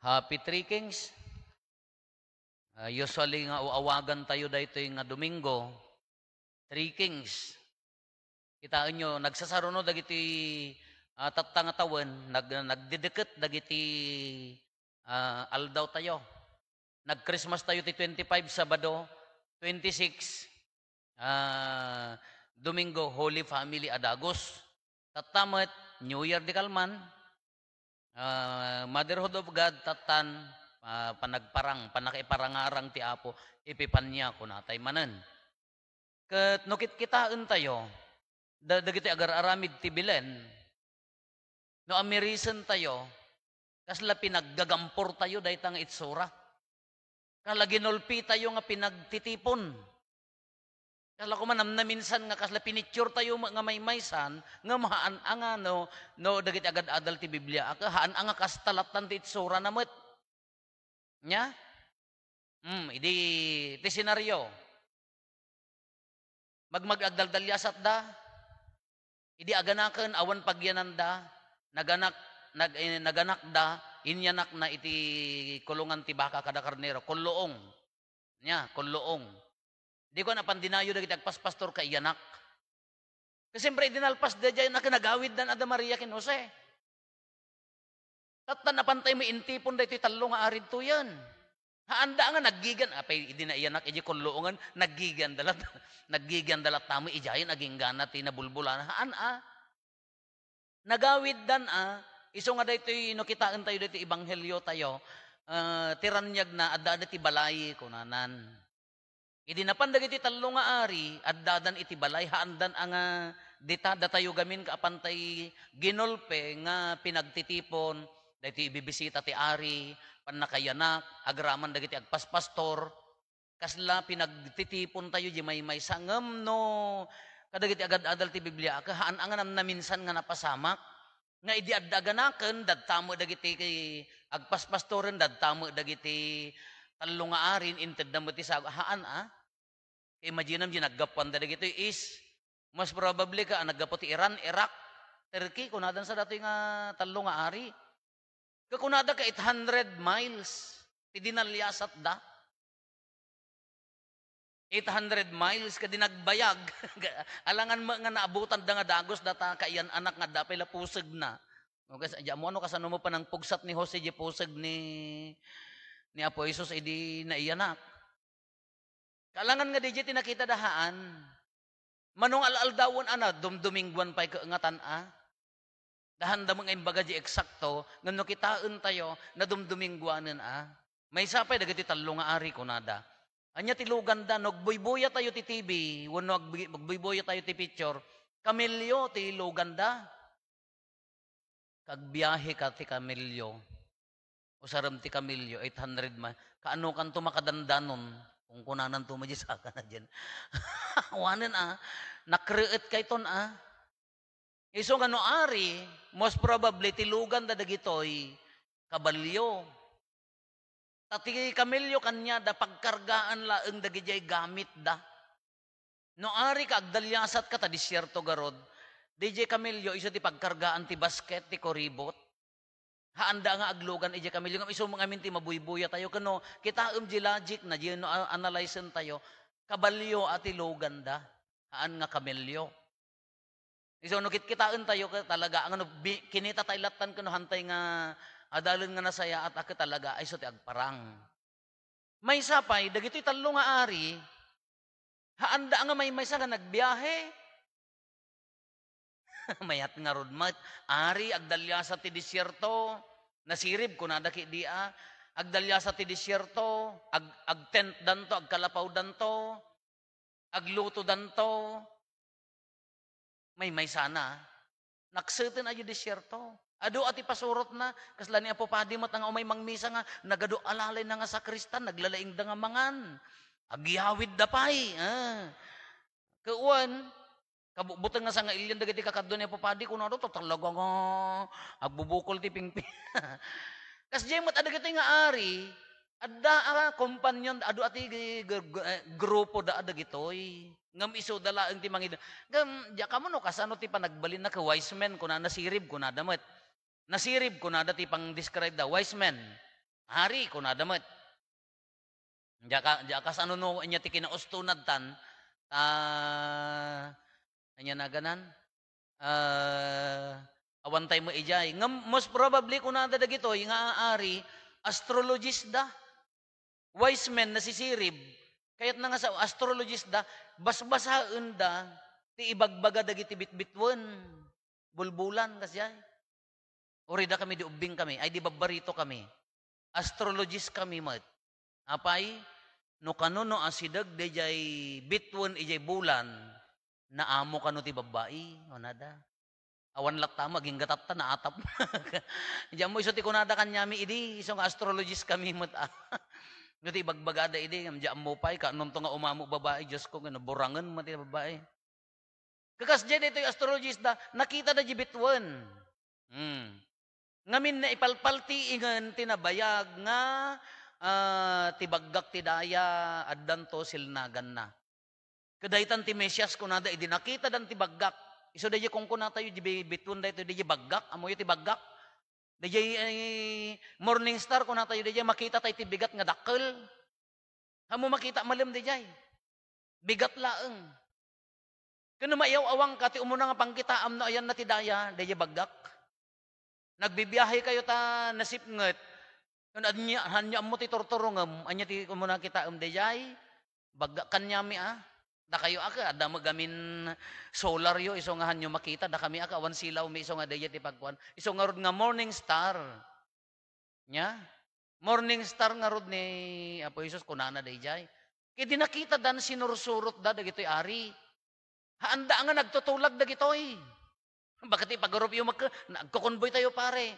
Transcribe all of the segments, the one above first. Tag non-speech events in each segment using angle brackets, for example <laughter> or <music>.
Happy Three Kings. Uh, usually nga uawagan tayo dito yung nga Domingo. Three Kings. Kita nyo, nagsasaruno dagiti uh, ah, tatangatawan, nag, nagdidikit dagiti uh, aldaw tayo. Nag-Christmas tayo ti 25 Sabado, 26 uh, Domingo, Holy Family Adagos. Tatamat, New Year di Kalman, uh, motherhood of God, tatan, uh, panagparang, panakiparangarang ti Apo, ipipanya ko natay manan. ket nukit kita tayo, dagiti agar aramid ti bilen, no amirisen tayo, kasla pinaggagampor tayo dahit nga itsura. kalaginolpi tayo nga pinagtitipon Kala ko man na minsan nga kasla pinicture tayo nga may maysan, nga maan nga no, no dagit agad adal ti Biblia. Aka haan nga kastalatan ti itsura na met. Nya? Hmm, idi ti senaryo. Magmagagdaldal da. Idi aganaken awan pagyanan da, naganak nag, eh, naganak da inyanak na iti kulungan ti baka kada karnero, kulloong. Nya, kulloong. Di ko na pandinayo na kita pastor kay yanak. Kasi siyempre, dinalpas da dyan na kinagawid na Ada Maria kin Jose. Tatan na pantay may intipon da ito talo nga arid to yan. Haanda nga naggigan, apay ah, idi na iyanak, iji kulloongan, naggigan dalat, <laughs> naggigan dalat tamo ijayin, aging gana, tinabulbulan, haan ah. Nagawid dan ah, iso nga dito inukitaan tayo dito, ibanghelyo tayo, uh, tiranyag na, ada ti balay kunanan. Idi napandag iti talo nga ari, at dadan iti balay, haandan ang ah, dita datayo gamin kaapantay ginulpe nga pinagtitipon, dati ibibisita ti ari, panakayanak, agraman dagiti agpaspastor, kasla pinagtitipon tayo di may may sangam no, kadagiti agad-adal ti Biblia, kahaan angan naminsan nga napasamak, nga idi addaganaken dagtamo dagiti agpaspastoren dagtamo dagiti tallo nga arin inted na mo ti haan ah Imagine mo, naggapuan dali ito is, mas probably ka, ah, naggapo Iran, Iraq, Turkey, kunadan sa dato nga ah, talo nga ari. Kakunada ka 800 miles, ti dinalyasat da. 800 miles ka dinagbayag. <laughs> Alangan mo nga naabutan da nga dagos data kaiyan anak nga dapay la puseg na. O kas adya mo ano kasano mo pa nang pugsat ni Jose di puseg ni ni Apo Jesus idi eh, na iyanak. Kalangan nga DJ tinakita dahaan. Manong alaldawon ana, dumdumingguan pa'y kaangatan a. Ah. Dahan da mga imbaga di eksakto, nga nakitaan tayo, na dumdumingguanen a. Ah. May sapay dagiti tallo nga ari kunada. Anya tilugan da, nagbuyboya tayo ti TV, wano nagbuyboya tayo ti picture, kamilyo ti luganda. da. Kagbiyahe ka ti kamilyo. Usaram ti kamilyo, 800 ma. Kaano kan to makadandanon? Kung kunanan to maji sa ka na dyan. <laughs> Wanan ah. Nakreate kay ton ah. Iso nga ari, most probably tilugan da dagitoy kabalyo. Tati kamilyo kanya da pagkargaan laeng dagijay gamit da. No ari ka agdalyasat ka ta disyerto garod. DJ Camillo, isa ti pagkargaan ti basket, ti koribot haanda nga aglogan ija kami lingam iso mga minti mabuybuya tayo kano kita um logic na jino analyze tayo kabalyo ati logan da haan nga kamelyo iso no kit kitaan tayo talaga ang ano kinita tay latan kano hantay nga adalon nga nasaya at aki talaga ay so ti agparang may sapay dagitoy tallo nga ari haanda nga may maysa nga nagbiyahe <laughs> mayat nga rodmat, ari agdalya sa ti disyerto, Nasirib ko na daki dia, ah. agdalya sa ti disyerto, ag, ag tent danto, ag kalapaw danto, agluto danto. May may sana. Ah. Naksutin ayo disyerto. Ado ati pasurot na, kasla ni apo padi mat nga umay mangmisa nga, nagado alalay na nga sa kristan, naglalaing da nga mangan. Agiyawid da pay. Ah. Kuwan, Kabutan nga sa nga ilyan dagiti kakaddo ni papadi kuno ano do to talaga nga agbubukol ti pingping. <laughs> Kas di adda adagiti nga ari adda a kompanyon adu ati eh, grupo da adagitoy. Ngam iso dala ang ti mangida. Ngam ja kamo no kasano ti panagbalin na ka wise men kuna nasirib kuna met. Nasirib kuna da ti pang describe da wise men. Hari kuna damet. Jaka jaka ano no inya ti kinaustunad tan ah uh, kanya na ganan. Uh, awantay mo ijay. Ng, most probably, kung nada dagito, yung aari, astrologist da. Wise men na sisirib. Kaya't na nga sa astrologist da, basbasaon da, ti ibagbaga dagiti bitbitwan. Bulbulan kasi ay. Uri da kami, diubing kami. Ay, di babarito kami. Astrologist kami mat. Apay, no kanono asidag jay bitwan ijay bulan naamo ka no ti babae, o nada. Awan lat tama, gingatat ta, naatap. <laughs> Diyan mo iso ti kunada kanyami idi, isong astrologist kami mo ta. <laughs> no ti bagbagada idi, diyan mo pa'y, kanong nga umamo babae, Diyos ko, burangan mo ti babae. Kakas dyan ito yung astrologist hmm. na nakita na jibitwan. Hmm. Ngamin na ipalpalti ingan tinabayag nga uh, ah, tibaggak tidaya addanto silnagan na. Kadaitan ti Mesyas kunada, iti nakita dan ti baggak. Iso da kung kuna tayo, di bitun da ito, di baggak, amoy ti baggak. Di morning star kuna tayo, di makita tayo ti bigat nga dakkel. Hamo makita malam di Bigat laeng. Kano maiyaw awang ka, ti umuna nga pangkita, amno ayan na ti daya, di baggak. Nagbibiyahe kayo ta nasipnget. Kung ano, adnya, hanya mo ti torturong, anya ti umuna kita am di bagak kanyami ah. Da kayo aka, da magamin solar yo, iso nga makita, da kami aka, wan silaw may iso nga dayat ipagkuhan. Isong nga nga morning star. Nya? Morning star nga rod ni Apo Jesus, kunana dayjay. Kaya dinakita dan sinursurot da, da gito'y ari. Haanda nga nagtutulag da gito'y. Bakit ipagurup yung mag... Nagkukonvoy tayo pare.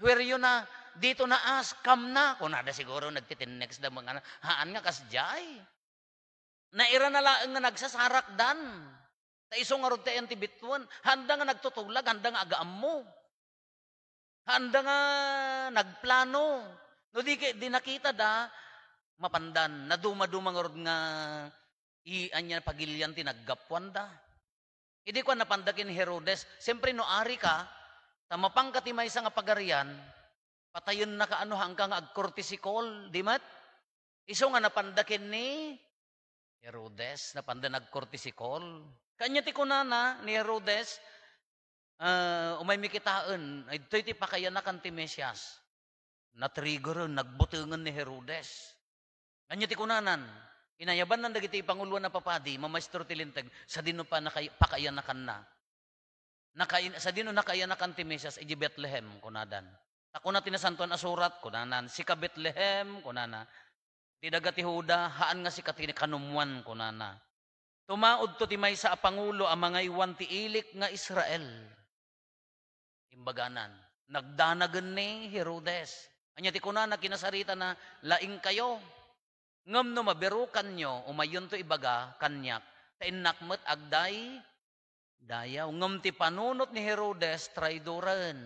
Where you na, dito na as, come na. Kunada siguro nagtitin next da mga... Haan nga kasjay na ira na laeng nga dan. Ta iso nga rod ang tibitwan. handa nga nagtutulag, handa nga agaam mo. Handa nga nagplano. No di, di nakita da, mapandan, nadumadumang rod nga ian niya pagilyan tinaggapuan da. Hindi ko napandakin Herodes, siyempre no ari ka, tamapang katimay sa nga pagarian, patayon na kaano hanggang agkortisikol, di mat? Iso nga napandakin ni Herodes, napanda nagkorte si Col. Kanya ti kunana ni Herodes, uh, ah, umay mikitaan, ay ito'y pakayana kan ti Mesyas. Natrigoron, nagbutungan ni Herodes. Kanya ti kunanan, inayaban ng dagiti panguluan na papadi, mamaestro ti lintag, sa dino pa nakay, pakayanakan na. Nakain, sa dino nakayanakan ti Mesyas, iji Bethlehem, kunadan. Ako na tinasantuan asurat, kunanan. Si ka Bethlehem, kunana. Ti dagati huda haan nga si katinikanuman ko nana. Tumaod to ti may sa apangulo ang mga iwan ti ilik nga Israel. Imbaganan. Nagdanagan ni Herodes. Anya ti kunana kinasarita na laing kayo. Ngam no maberukan nyo, umayon to ibaga kanyak. Ta innakmet agday dayaw. Ngam ti panunot ni Herodes traidoran.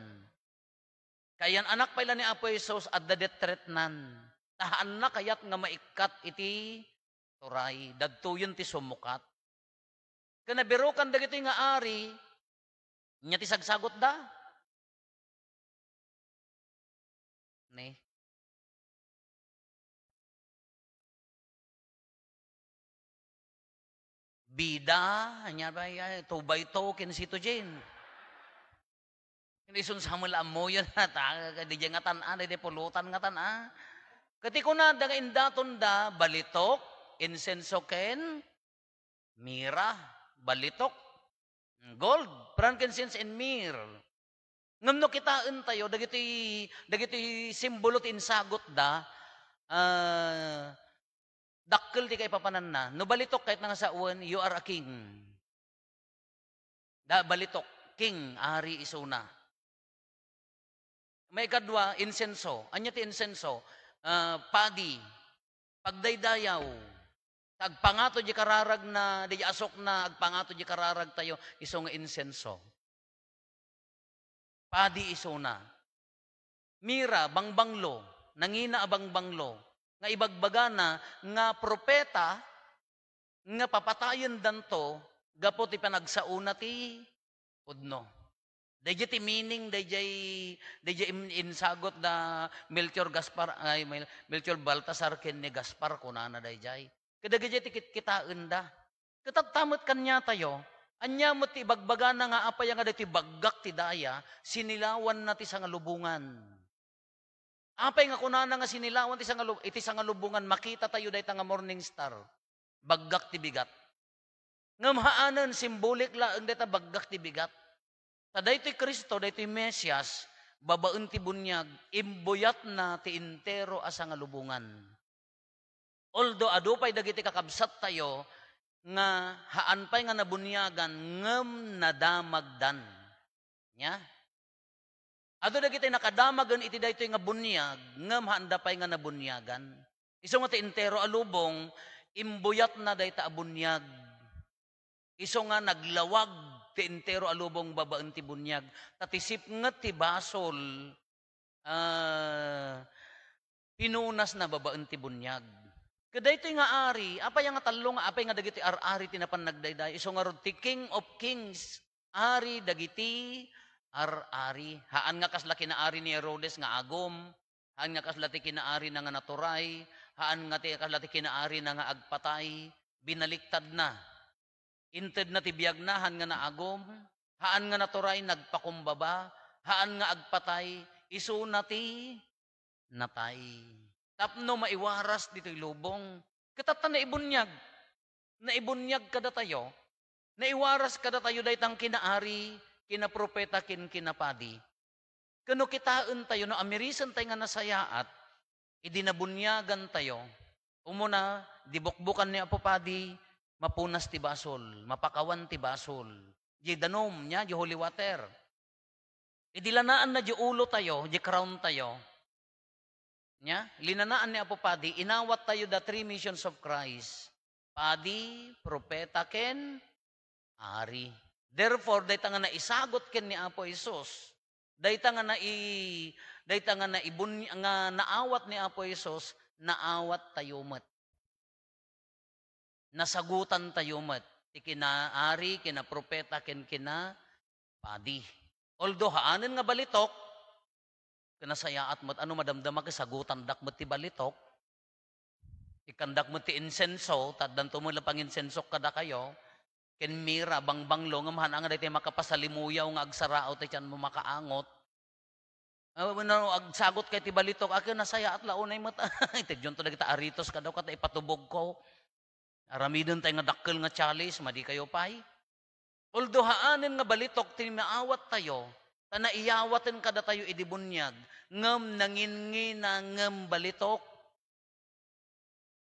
Kayan anak pa ni Apo Isos at detretnan. Tahaan na kayat nga maikat iti turay. Dadtuyon ti sumukat. Kanabirukan dagito nga ari, niya ti sagsagot da. Ne? Bida, niya ba, to by to, kinsito jen. Hindi sun sa mula mo yun, <laughs> di nga tanan, di pulutan nga tanan. Kati ko na daga indaton da balitok, insenso ken, mira, balitok, gold, frankincense and myrrh. Ngamno kitaan tayo dagiti dagiti simbolo ti insagot da uh, dakkel ti kay papanan na no balitok kahit nga sa uwan you are a king. Da balitok king ari isuna. May kadwa insenso, anya ti insenso uh, padi, pagdaydayaw, agpangato di kararag na, di asok na, agpangato di kararag tayo, iso insenso. Padi iso na. Mira, bangbanglo, nangina abangbanglo, nga ibagbagana, nga propeta, nga papatayon danto, gapot ipanagsauna ti udno. Dayjay ti meaning, dayjay dayjay insagot na Melchor Gaspar ay Melchor Baltasar ken ni Gaspar kunana dayjay. Kada gayjay ti kitaen da. Katatamet kanya tayo, anya mo ti bagbaga na nga apay nga ti baggak ti daya, sinilawan na ti sangalubungan. Apay nga kunana nga sinilawan ti sangalubungan, iti sangalubungan, makita tayo dayta nga morning star. Baggak ti bigat. Nga maanan simbolik la ang dayta baggak ti bigat. Sa daytoy Kristo, daytoy Mesias, babaon ti bunyag, imbuyat na ti intero asa nga lubungan. Although adupay dagiti kakabsat tayo, nga haanpay nga nabunyagan, ngem nadamagdan. Nya? Ado kita'y nakadamagan iti daytoy nga bunyag, ngem haandapay nga nabunyagan. Iso nga ti intero alubong, imbuyat na dayta abunyag. Iso nga naglawag ti entero alubong babaan ti bunyag. Tatisip nga ti basol, uh, pinunas na babaan ti bunyag. Kaday ito nga ari, apay nga talo nga, apay nga dagiti ar-ari tinapan nagdayday. Iso nga ti King of Kings, ari dagiti ar-ari. Haan nga kasla kinaari ni Herodes nga agom, haan nga kasla ti kinaari na nga naturay, haan nga ti kasla ti kinaari na nga agpatay, binaliktad na Inted na tibiyagnahan nga naagom, haan nga naturay nagpakumbaba, haan nga agpatay, isu nati natay. Tapno maiwaras dito'y lubong. Katata na ibunyag. Na ibunyag kada tayo. Naiwaras kada tayo daytang kinaari, kinapropeta, kin kinapadi. Kano kitaan tayo no amirisan tayo nga nasayaat, idinabunyagan tayo. Umuna, dibukbukan ni Apopadi, mapunas ti basol, mapakawan ti basol. Di danom niya, di holy water. Idilanaan e na di ulo tayo, di crown tayo. Nya? Linanaan ni Apo Padi, inawat tayo the three missions of Christ. Padi, propeta ken, ari. Therefore, dayta nga na isagot ken ni Apo Isus. Dayta nga na i dayta nga na ibun nga naawat ni Apo Isus, naawat tayo mat nasagutan tayo mat. Ti kinaari, kina propeta, ken kina padi. Although haanin nga balitok, kinasayaat mat, ano madamdama ka dak dakmat ti balitok, ikandak mo ti insenso, tadan to mo lapang insenso kada kayo, ken mira bangbanglo nga mahanang daytoy makapasalimuyaw nga agsarao ti tiyan mo makaangot. Uh, agsagot kay ti balitok, akin nasaya at launay mata. <laughs> Tigyon to nagta aritos ka kata ipatubog ko. Aramidon tayo nga dakkel nga chalice, madi kayo pay. Although haanin nga balitok, tinaawat tayo, na iyawatin kada tayo idibunyag, ngam nangingi nga ngam balitok.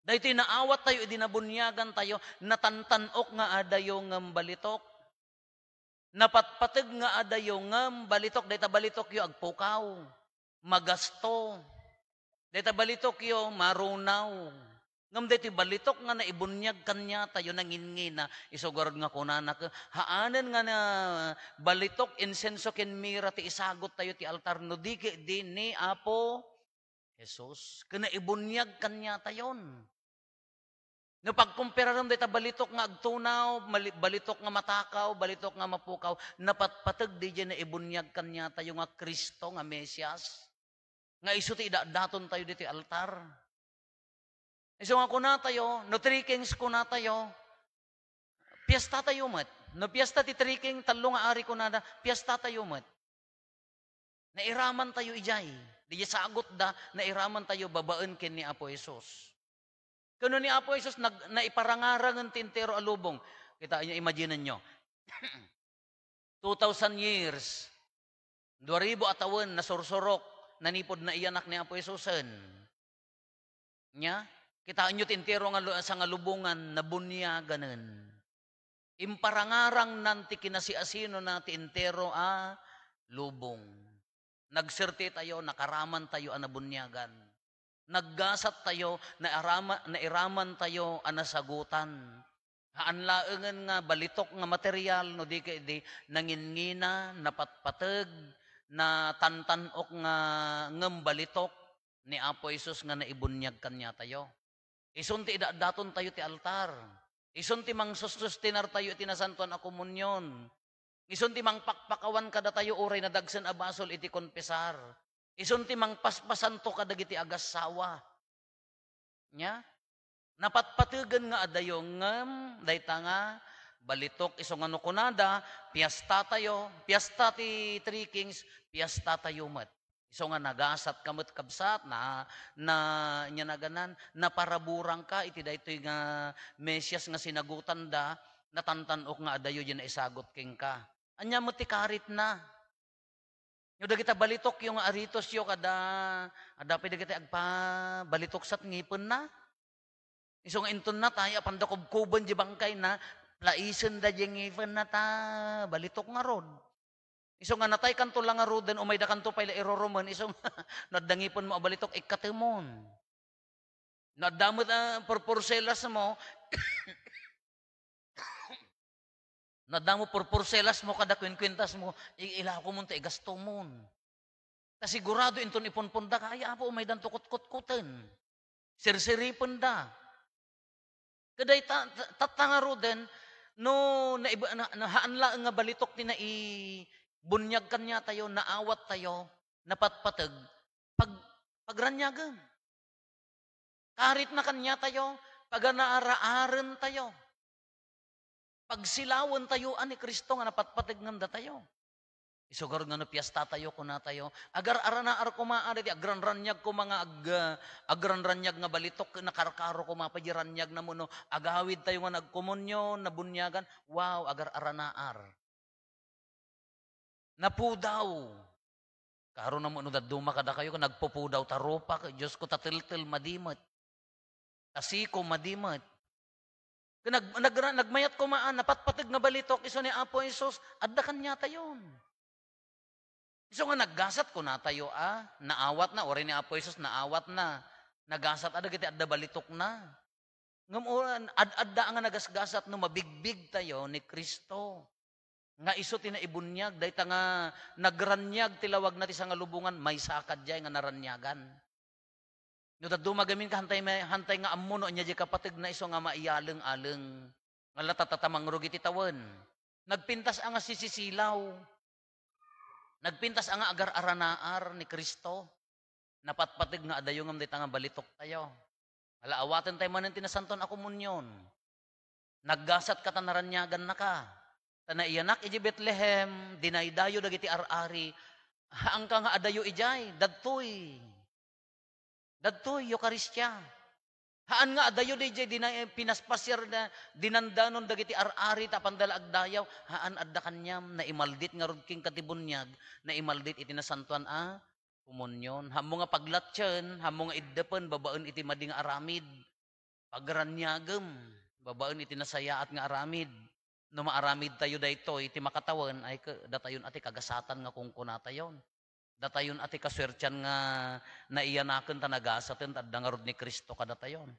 Dahil tinaawat tayo, idinabunyagan tayo, natantanok nga adayo ngam balitok. Napatpatag nga adayo ngam balitok, dahil tabalitok yung agpukaw, magasto. Dahil tabalitok yung marunaw. Ngam dito balitok nga na ibunyag kanya tayo nangingi na isugarod nga kunana ka. Haanan nga na balitok insenso ken mira ti isagot tayo ti altar no di di ni apo Jesus. Kana ibunyag kanya tayon. No pagkumpira ram dito balitok nga agtunaw, balitok nga matakaw, balitok nga mapukaw, napatpatag di na ibunyag kanya tayo nga Kristo nga Mesias. Nga iso ti daton tayo dito altar. Isang ako na tayo, no three kings ko na tayo. Piyesta tayo mat. No piyesta ti three king, talo nga ari ko na da, piyesta tayo mat. Nairaman tayo ijay. Di sagot da, nairaman tayo babaan ken ni Apo Isos. Kano ni Apo Isos, nag, naiparangarang ang tintero alubong. Kita nyo, imagine nyo. 2,000 <clears throat> years, 2,000 atawan na sorsorok, nanipod na iyanak ni Apo Isusan. Nya, Kita nyo tintiro nga sa nga ngalubungan na bunya ganan. Imparangarang nanti kinasiasino na tintero a lubong. Nagserti tayo, nakaraman tayo ang nabunyagan. Naggasat tayo, naarama, nairaman tayo ang nasagutan. Haanlaengan nga balitok nga material no di kay di nangingina napatpateg na tantanok nga ngembalitok ni Apo Isus nga naibunyag kanya tayo. Isunti daton tayo ti altar. Isunti mang sustinar tayo iti nasantuan a komunyon. Isunti mang pakpakawan kada tayo oray na dagsan basol iti konpesar. Isunti mang paspasanto kada iti agasawa. Nya? Napatpatugan nga adayong ngam, um, dayta nga, balitok isong ano kunada, piyasta tayo, piyasta ti Three Kings, piyasta tayo mat. So nga nagasat kamot kabsat na na nya naganan naparaburang ka iti daytoy nga mesyas nga sinagutan da natantanok nga adayo yen isagot king ka. Anya mo ti karit na. Yo kita balitok yung aritos yo kada ada pwede kita agpa balitok sat ngipon na. Isong inton na tayo pandakobkuban di bangkay na laisen da jeng ngipon na ta balitok nga rod. Iso nga natay kanto lang aruden o umay da kanto pa ila iroroman, iso <laughs> nadangipon mo abalitok, ikatimon. Nadamot ang uh, purpurselas mo, <coughs> nadamo purpurselas mo kada kwintas mo, ila ko munta, igasto mon. Kasigurado inton iponponda, kaya po umay dan tukot-kot-kutin. Sirsiripon da. Kaday ta, tatanga ruden, no na, na, na haanla nga balitok ti na i bunyag kanya tayo, naawat tayo, napatpatag, pag, pagranyagan. Karit na kanya tayo, paganaaraaran tayo. Pagsilawan tayo, ani Kristo nga napatpatag nganda tayo. Isugar nga napiasta tayo ko na tayo. Agar arana ar ko maaari ti agran ranyag ko mga ag, agran nga balitok na karkaro ko mapadiranyag na muno. Agawid tayo nga nagkomunyon, nabunyagan. Wow, agar arana ar. Napudaw. Karon na mo no daduma kada kayo kung nagpupudaw taropa ka Dios ko tatiltil madimat. Asiko madimat. Nag, nag, nagmayat ko maan, napatpatig nga balitok, iso ni Apo Isos, adda kanya tayon. Iso nga naggasat ko na tayo ah, naawat na, ori ni Apo Isos, naawat na. Nagasat, adda kiti adda balitok na. Ngamuran, ad adda nga nagasgasat no mabigbig tayo ni Kristo. Nga iso ti naibunyag, dahil nga nagranyag tilawag na sa ngalubungan, may sakad jay nga naranyagan. No daddo magamin ka hantay hantay nga ammo no nya di kapatid na iso nga maiyaleng-aleng. Nga latatatamang rugi ti tawen. Nagpintas ang nga sisisilaw. Nagpintas ang nga agar-aranaar ni Kristo. Napatpatig nga adayo ngam nga balitok tayo. Alaawatan tayo manin tinasanton ako munyon. Naggasat ka tanaranyagan na ka Tanaiyanak iji Bethlehem, dinaydayo dagiti arari, <laughs> ang kang adayo ijay, dadtoy. Dadtoy, yo karistya. Haan nga adayo di jay, dinay, eh, pinaspasir na, dinandanon dagiti arari, tapandala agdayaw, haan adda kanyam, na imaldit nga rudking katibunyag, na imaldit iti nasantuan a, ah, kumunyon. Hamo nga paglatyan, hamo nga iddepen, babaon iti mading aramid, pagrannyagem, babaon iti nasaya at nga aramid no maaramid tayo daytoy iti eh, makatawan ay datayon ati kagasatan nga kung kuna kunatayon. Datayon ati kaswertian nga naiyanaken ta nagasaten tadda nga ni Kristo kadatayon.